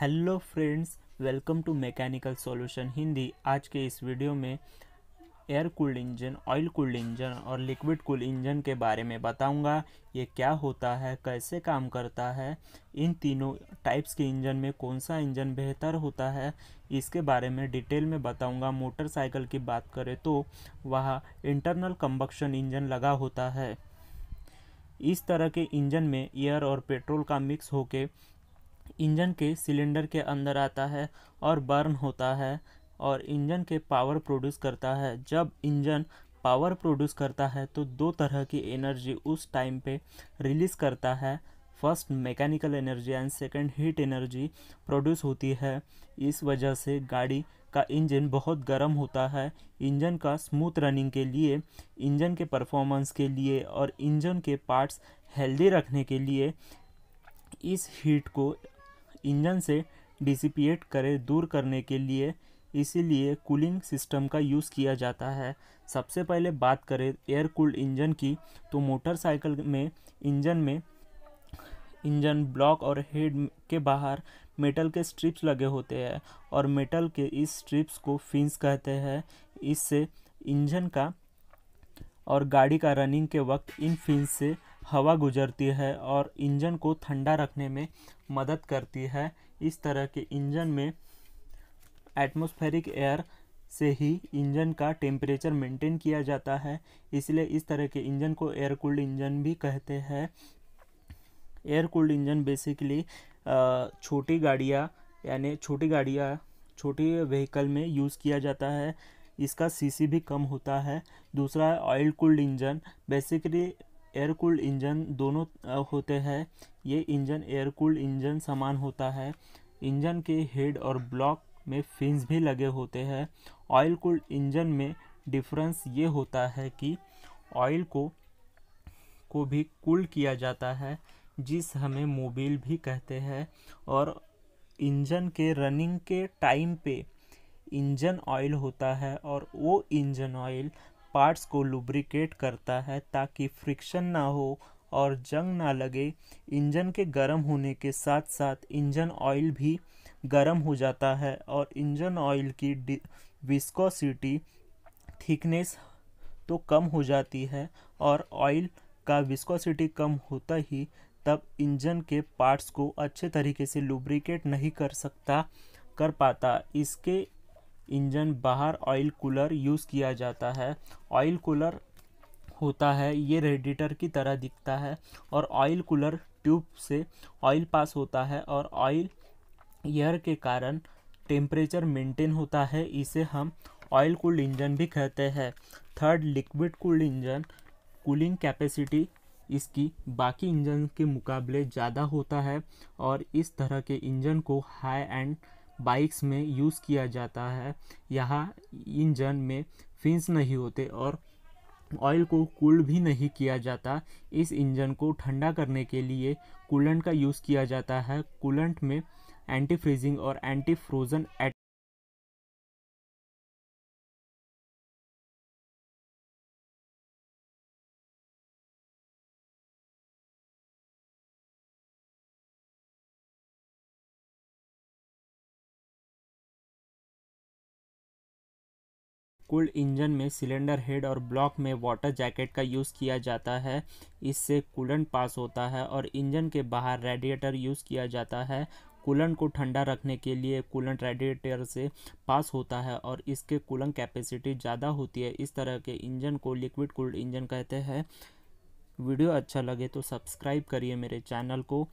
hello friends welcome to mechanical solution Hindi आज के इस वीडियो में air cooled engine oil cooled engine और लिक्विड कूल इंजन के बारे में बताऊंगा ये क्या होता है कैसे काम करता है इन तीनों टाइप्स के इंजन में कौन सा इंजन बेहतर होता है इसके बारे में डिटेल में बताऊंगा मोटरसाइकिल की बात करें तो वहाँ इंटरनल कम्बक्शन इंजन लगा होता है इस तरह के इंजन में एयर और पेट्रोल का मिक्स होकर इंजन के सिलेंडर के अंदर आता है और बर्न होता है और इंजन के पावर प्रोड्यूस करता है जब इंजन पावर प्रोड्यूस करता है तो दो तरह की एनर्जी उस टाइम पे रिलीज़ करता है first mechanical energy and second heat energy produce होती है इस वजह से गाड़ी का इंजन बहुत गर्म होता है इंजन का स्मूथ रनिंग के लिए इंजन के परफॉर्मेंस के लिए और इंजन के पार्ट्स हेल्दी रखने के लिए इस हीट को इंजन से डिसिपिएट करे दूर करने के लिए इसीलिए कूलिंग सिस्टम का यूज़ किया जाता है सबसे पहले बात करें एयर कूल्ड इंजन की तो मोटरसाइकिल में इंजन में इंजन ब्लॉक और हेड के बाहर मेटल के स्ट्रिप्स लगे होते हैं और मेटल के इस स्ट्रिप्स को फिंस कहते हैं इससे इंजन का और गाड़ी का रनिंग के वक्त इन फिंस से हवा गुजरती है और इंजन को ठंडा रखने में मदद करती है इस तरह के इंजन में एटमॉस्फेरिक एयर से ही इंजन का टेम्परेचर मेंटेन किया जाता है इसलिए इस तरह के इंजन को एयर कूल्ड इंजन भी कहते हैं एयर कूल्ड इंजन बेसिकली छोटी गाड़ियाँ यानी छोटी गाड़ियाँ छोटी व्हीकल में यूज़ किया जाता है इसका सीसी भी कम होता है दूसरा oil cooled engine basically air cooled engine दोनों होते हैं ये इंजन एयर कूल्ड इंजन समान होता है इंजन के हेड और ब्लॉक में फिन्स भी लगे होते हैं ऑयल कूल्ड इंजन में डिफरेंस ये होता है कि ऑयल को को भी कूल किया जाता है जिस हमें मोबिल भी कहते हैं और इंजन के रनिंग के टाइम पे इंजन ऑयल होता है और वो इंजन ऑयल पार्ट्स को लुब्रिकेट करता है ताकि फ्रिक्शन ना हो और जंग ना लगे इंजन के गर्म होने के साथ साथ इंजन ऑयल भी गर्म हो जाता है और इंजन ऑयल की विस्कोसिटी थिकनेस तो कम हो जाती है और ऑयल का विस्कोसिटी कम होता ही तब इंजन के पार्ट्स को अच्छे तरीके से लुब्रिकेट नहीं कर सकता कर पाता इसके इंजन बाहर ऑयल कूलर यूज़ किया जाता है ऑयल कूलर होता है ये रेडिटर की तरह दिखता है और ऑयल कूलर ट्यूब से ऑयल पास होता है और ऑयल एयर के कारण टेम्परेचर मेंटेन होता है इसे हम ऑयल कूल्ड इंजन भी कहते हैं third liquid cooled engine cooling capacity इसकी बाकी इंजन के मुकाबले ज़्यादा होता है और इस तरह के इंजन को हाई एंड बाइक्स में यूज़ किया जाता है यहाँ इंजन में फिंस नहीं होते और ऑयल को कूल भी नहीं किया जाता इस इंजन को ठंडा करने के लिए कूलेंट का यूज़ किया जाता है कूलेंट में एंटी फ्रीजिंग और एंटी फ्रोजन कूल्ड इंजन में सिलेंडर हेड और ब्लॉक में वाटर जैकेट का यूज़ किया जाता है इससे कूलेंट पास होता है और इंजन के बाहर रेडिएटर यूज़ किया जाता है कूलेंट को ठंडा रखने के लिए कूलेंट रेडिएटर से पास होता है और इसके कूलेंट कैपेसिटी ज़्यादा होती है इस तरह के इंजन को लिक्विड कूल्ड इंजन कहते हैं वीडियो अच्छा लगे तो सब्सक्राइब करिए मेरे चैनल को